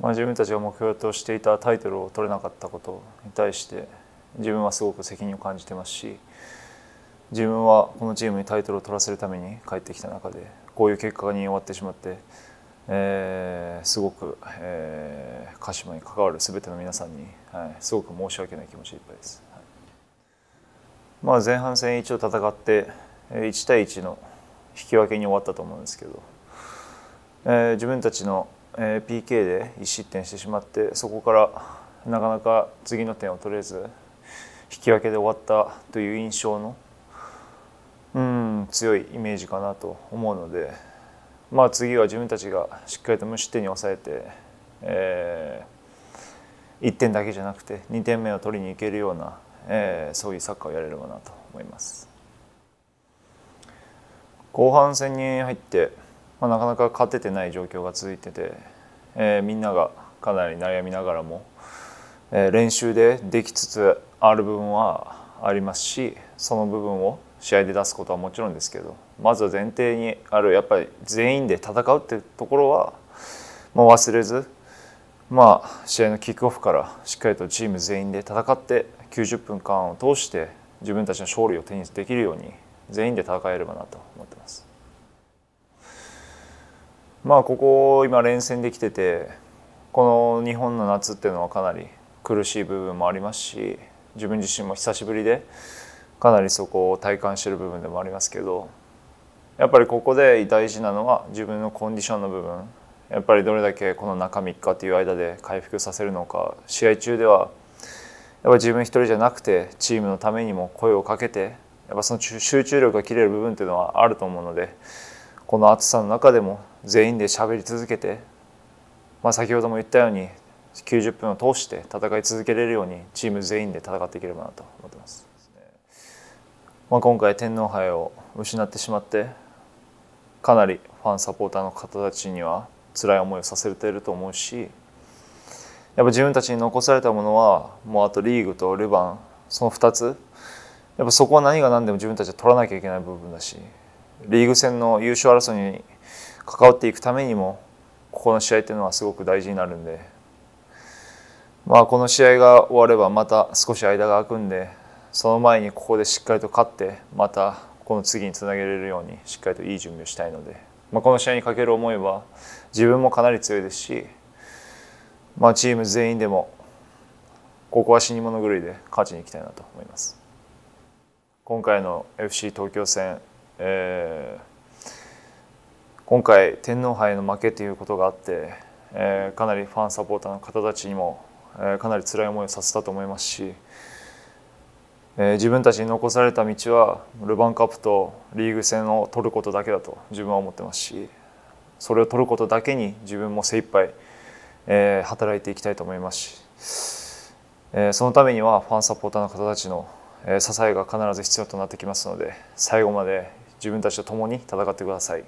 まあ、自分たちが目標としていたタイトルを取れなかったことに対して自分はすごく責任を感じてますし自分はこのチームにタイトルを取らせるために帰ってきた中でこういう結果に終わってしまって、えー、すごく、えー、鹿島に関わるすべての皆さんに、はい、すごく申し訳ない気持ちでいっぱいです。はい、まあ、前半戦一応戦って1対1の引き分けに終わったと思うんですけど、えー、自分たちのえー、PK で1失点してしまってそこからなかなか次の点を取れず引き分けで終わったという印象のうん強いイメージかなと思うので、まあ、次は自分たちがしっかりと無失点に抑えて、えー、1点だけじゃなくて2点目を取りに行けるような、えー、そういうサッカーをやれればなと思います。後半戦に入ってまあ、なかなか勝ててない状況が続いてて、えー、みんながかなり悩みながらも、えー、練習でできつつある部分はありますしその部分を試合で出すことはもちろんですけどまずは前提にあるやっぱり全員で戦うっていうところは、もう忘れず、まあ、試合のキックオフからしっかりとチーム全員で戦って90分間を通して自分たちの勝利を手にできるように全員で戦えればなと思ってます。まあここ今連戦できててこの日本の夏っていうのはかなり苦しい部分もありますし自分自身も久しぶりでかなりそこを体感してる部分でもありますけどやっぱりここで大事なのは自分のコンディションの部分やっぱりどれだけこの中3日という間で回復させるのか試合中ではやっぱり自分一人じゃなくてチームのためにも声をかけてやっぱその集中力が切れる部分っていうのはあると思うのでこの暑さの中でも全員で喋り続けて、まあ、先ほども言ったように90分を通して戦い続けれるようにチーム全員で戦っていければなと思ってます。まあ、今回天皇杯を失ってしまってかなりファンサポーターの方たちには辛い思いをさせていると思うしやっぱ自分たちに残されたものはもうあとリーグとルヴァンその2つやっぱそこは何が何でも自分たちは取らなきゃいけない部分だしリーグ戦の優勝争いに関わっていくためにもここの試合というのはすごく大事になるんで、まあ、この試合が終わればまた少し間が空くんでその前にここでしっかりと勝ってまたこの次につなげれるようにしっかりといい準備をしたいので、まあ、この試合にかける思いは自分もかなり強いですし、まあ、チーム全員でもここは死に物狂いで勝ちにいきたいなと思います。今回の FC 東京戦、えー今回天皇杯の負けということがあって、えー、かなりファンサポーターの方たちにも、えー、かなり辛い思いをさせたと思いますし、えー、自分たちに残された道はルヴァンカップとリーグ戦を取ることだけだと自分は思ってますしそれを取ることだけに自分も精一杯、えー、働いていきたいと思いますし、えー、そのためにはファンサポーターの方たちの、え支えが必ず必要となってきますので最後まで自分たちと共に戦ってください。